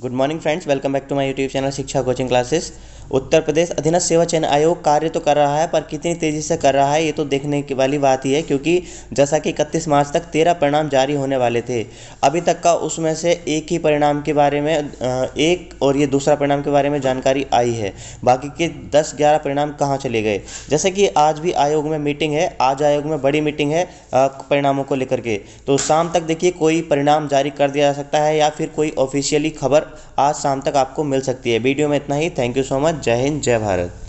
good morning friends welcome back to my YouTube channel शिक्षा coaching classes Uttar Pradesh अधीनस्थ सेवा चयन आयोग कार्य तो कर रहा है पर कितनी तेज़ी से कर रहा है ये तो देखने की वाली बात ही है क्योंकि जैसा कि इकतीस मार्च तक तेरह परिणाम जारी होने वाले थे अभी तक का उसमें से एक ही परिणाम के बारे में एक और ये दूसरा परिणाम के बारे में जानकारी आई है बाकी के दस ग्यारह परिणाम कहाँ चले गए जैसे कि आज भी आयोग में मीटिंग है आज आयोग में बड़ी मीटिंग है परिणामों को लेकर के तो शाम तक देखिए कोई परिणाम जारी कर दिया जा सकता है या फिर कोई ऑफिशियली खबर आज शाम तक आपको मिल सकती है वीडियो में इतना ही थैंक यू सो मच जय हिंद जय भारत